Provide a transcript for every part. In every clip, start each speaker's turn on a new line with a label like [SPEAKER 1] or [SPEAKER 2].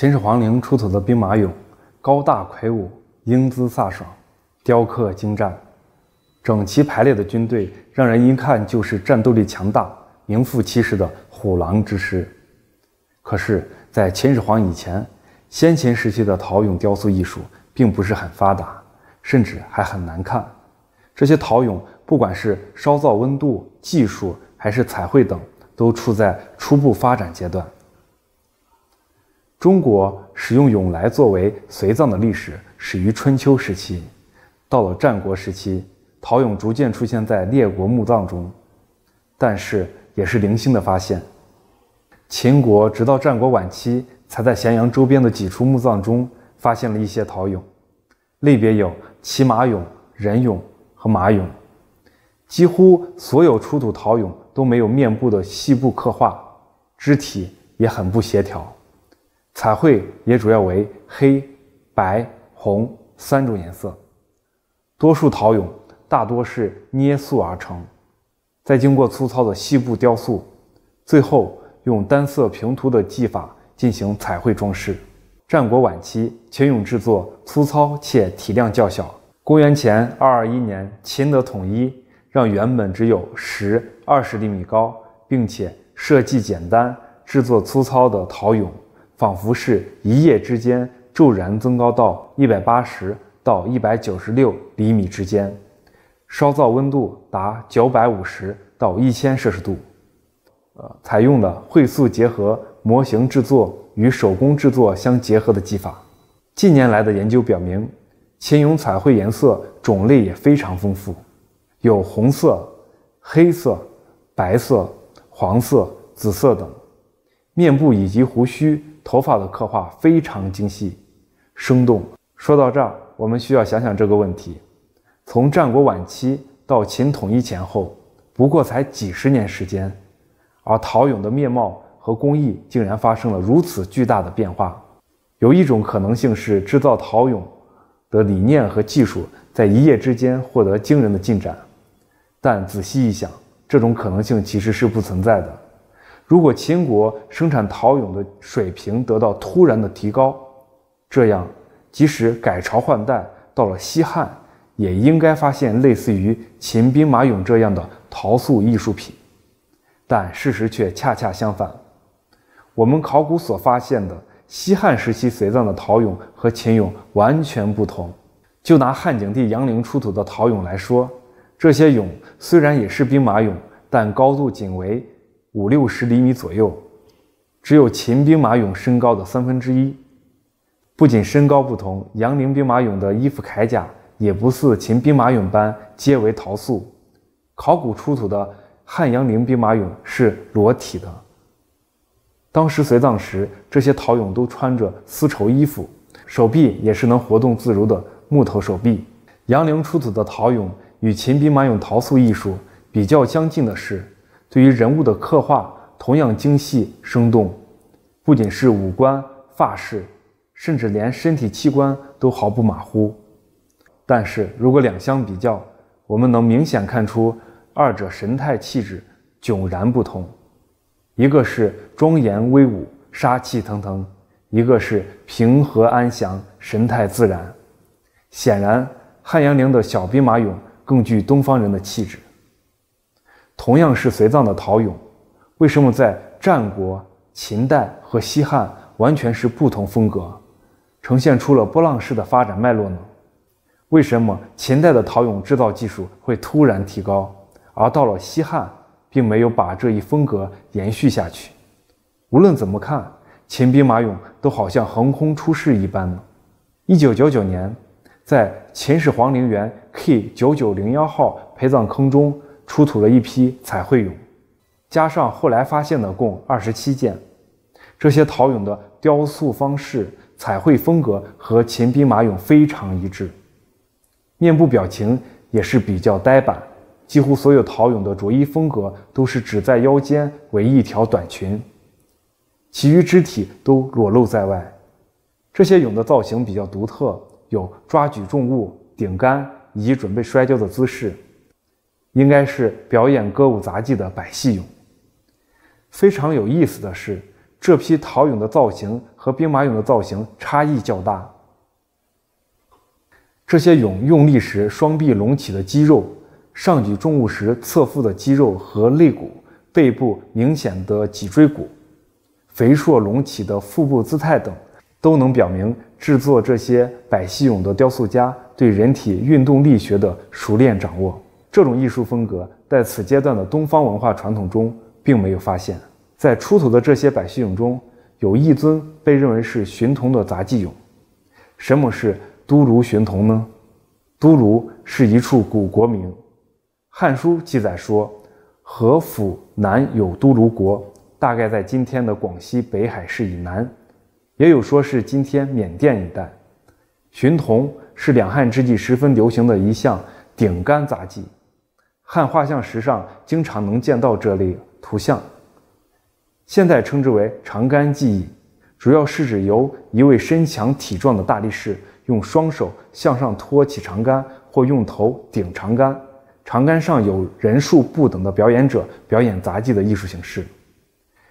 [SPEAKER 1] 秦始皇陵出土的兵马俑，高大魁梧，英姿飒爽，雕刻精湛，整齐排列的军队让人一看就是战斗力强大、名副其实的虎狼之师。可是，在秦始皇以前，先秦时期的陶俑雕塑艺术并不是很发达，甚至还很难看。这些陶俑，不管是烧造温度、技术，还是彩绘等，都处在初步发展阶段。中国使用俑来作为随葬的历史始于春秋时期，到了战国时期，陶俑逐渐出现在列国墓葬中，但是也是零星的发现。秦国直到战国晚期才在咸阳周边的几处墓葬中发现了一些陶俑，类别有骑马俑、人俑和马俑。几乎所有出土陶俑都没有面部的细部刻画，肢体也很不协调。彩绘也主要为黑、白、红三种颜色，多数陶俑大多是捏塑而成，再经过粗糙的细部雕塑，最后用单色平涂的技法进行彩绘装饰。战国晚期，秦俑制作粗糙且体量较小。公元前二二一年，秦的统一让原本只有十二十厘米高，并且设计简单、制作粗糙的陶俑。仿佛是一夜之间骤然增高到一百八十到一百九十六厘米之间，烧造温度达九百五十到一千摄氏度。呃，采用了绘塑结合、模型制作与手工制作相结合的技法。近年来的研究表明，秦俑彩绘颜色种类也非常丰富，有红色、黑色、白色、黄色、紫色等。面部以及胡须。头发的刻画非常精细、生动。说到这儿，我们需要想想这个问题：从战国晚期到秦统一前后，不过才几十年时间，而陶俑的面貌和工艺竟然发生了如此巨大的变化。有一种可能性是，制造陶俑的理念和技术在一夜之间获得惊人的进展。但仔细一想，这种可能性其实是不存在的。如果秦国生产陶俑的水平得到突然的提高，这样即使改朝换代到了西汉，也应该发现类似于秦兵马俑这样的陶塑艺术品。但事实却恰恰相反，我们考古所发现的西汉时期随葬的陶俑和秦俑完全不同。就拿汉景帝阳陵出土的陶俑来说，这些俑虽然也是兵马俑，但高度仅为。五六十厘米左右，只有秦兵马俑身高的三分之一。不仅身高不同，杨陵兵马俑的衣服铠甲也不似秦兵马俑般皆为陶塑。考古出土的汉杨陵兵马俑是裸体的，当时随葬时，这些陶俑都穿着丝绸衣服，手臂也是能活动自如的木头手臂。杨陵出土的陶俑与秦兵马俑陶塑艺术比较相近的是。对于人物的刻画同样精细生动，不仅是五官发饰，甚至连身体器官都毫不马虎。但是如果两相比较，我们能明显看出二者神态气质迥然不同：一个是庄严威武、杀气腾腾，一个是平和安详、神态自然。显然，汉阳陵的小兵马俑更具东方人的气质。同样是随葬的陶俑，为什么在战国、秦代和西汉完全是不同风格，呈现出了波浪式的发展脉络呢？为什么秦代的陶俑制造技术会突然提高，而到了西汉并没有把这一风格延续下去？无论怎么看，秦兵马俑都好像横空出世一般呢。一九九九年，在秦始皇陵园 K 九九零幺号陪葬坑中。出土了一批彩绘俑，加上后来发现的共二十七件。这些陶俑的雕塑方式、彩绘风格和秦兵马俑非常一致，面部表情也是比较呆板。几乎所有陶俑的着衣风格都是只在腰间围一条短裙，其余肢体都裸露在外。这些俑的造型比较独特，有抓举重物、顶杆以及准备摔跤的姿势。应该是表演歌舞杂技的百戏俑。非常有意思的是，这批陶俑的造型和兵马俑的造型差异较大。这些俑用力时双臂隆起的肌肉、上举重物时侧腹的肌肉和肋骨、背部明显的脊椎骨、肥硕隆起的腹部姿态等，都能表明制作这些百戏俑的雕塑家对人体运动力学的熟练掌握。这种艺术风格在此阶段的东方文化传统中并没有发现。在出土的这些百戏俑中，有一尊被认为是“寻橦”的杂技俑。什么是都卢寻橦呢？都卢是一处古国名，《汉书》记载说，河府南有都卢国，大概在今天的广西北海市以南，也有说是今天缅甸一带。寻橦是两汉之际十分流行的一项顶竿杂技。汉画像石上经常能见到这类图像，现在称之为长杆技艺，主要是指由一位身强体壮的大力士用双手向上托起长杆，或用头顶长杆，长杆上有人数不等的表演者表演杂技的艺术形式。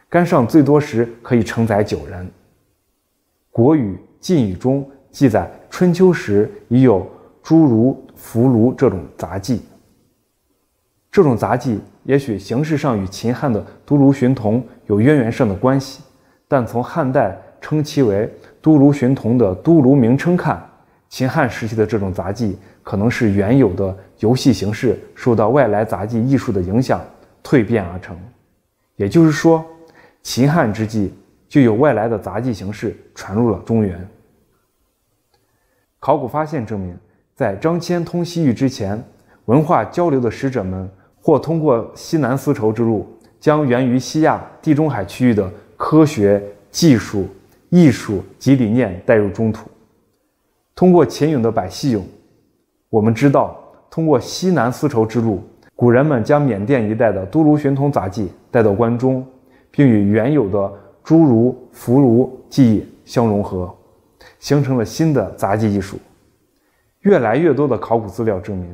[SPEAKER 1] 杆上最多时可以承载九人。《国语》《晋语》中记载，春秋时已有诸如扶炉这种杂技。这种杂技也许形式上与秦汉的都卢寻桐有渊源上的关系，但从汉代称其为都卢寻桐的都卢名称看，秦汉时期的这种杂技可能是原有的游戏形式受到外来杂技艺术的影响蜕变而成。也就是说，秦汉之际就有外来的杂技形式传入了中原。考古发现证明，在张骞通西域之前，文化交流的使者们。或通过西南丝绸之路，将源于西亚、地中海区域的科学技术、艺术及理念带入中土。通过秦俑的百戏俑，我们知道，通过西南丝绸之路，古人们将缅甸一带的都卢寻铜杂技带到关中，并与原有的侏儒、浮卢技艺相融合，形成了新的杂技艺术。越来越多的考古资料证明，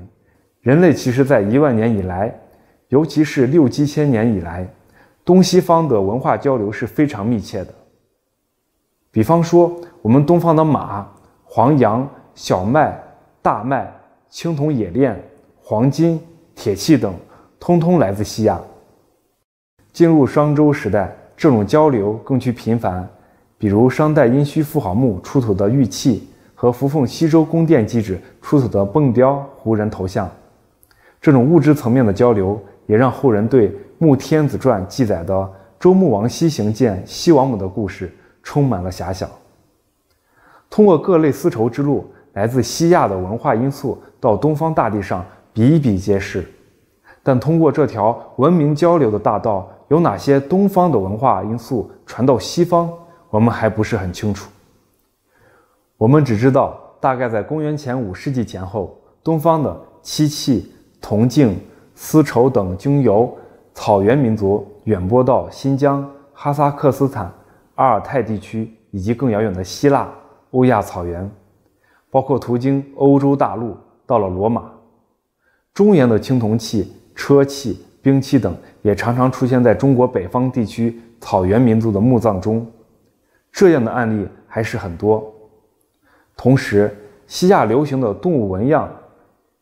[SPEAKER 1] 人类其实在一万年以来。尤其是六七千年以来，东西方的文化交流是非常密切的。比方说，我们东方的马、黄羊、小麦、大麦、青铜冶炼、黄金、铁器等，通通来自西亚。进入商周时代，这种交流更趋频繁。比如商代殷墟妇好墓出土的玉器和扶凤西周宫殿遗址出土的蚌雕胡人头像，这种物质层面的交流。也让后人对《穆天子传》记载的周穆王西行见西王母的故事充满了遐想。通过各类丝绸之路，来自西亚的文化因素到东方大地上比比皆是。但通过这条文明交流的大道，有哪些东方的文化因素传到西方，我们还不是很清楚。我们只知道，大概在公元前五世纪前后，东方的漆器、铜镜。丝绸等经由草原民族远播到新疆、哈萨克斯坦、阿尔泰地区，以及更遥远的希腊、欧亚草原，包括途经欧洲大陆到了罗马。中原的青铜器、车器、兵器等也常常出现在中国北方地区草原民族的墓葬中，这样的案例还是很多。同时，西亚流行的动物纹样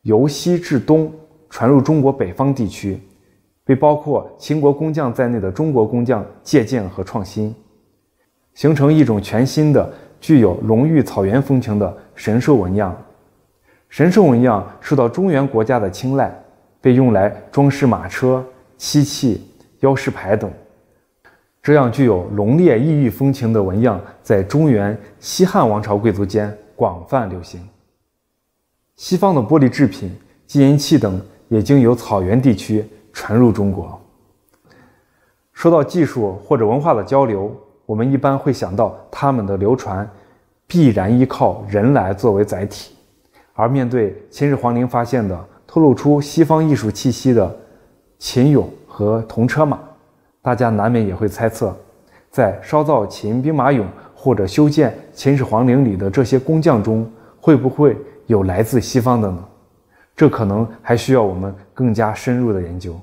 [SPEAKER 1] 由西至东。传入中国北方地区，被包括秦国工匠在内的中国工匠借鉴和创新，形成一种全新的、具有浓郁草原风情的神兽纹样。神兽纹样受到中原国家的青睐，被用来装饰马车、漆器、腰饰牌等。这样具有浓烈异域风情的纹样，在中原西汉王朝贵族间广泛流行。西方的玻璃制品、金银器等。也经由草原地区传入中国。说到技术或者文化的交流，我们一般会想到他们的流传必然依靠人来作为载体。而面对秦始皇陵发现的透露出西方艺术气息的秦俑和铜车马，大家难免也会猜测，在烧造秦兵马俑或者修建秦始皇陵里的这些工匠中，会不会有来自西方的呢？这可能还需要我们更加深入的研究。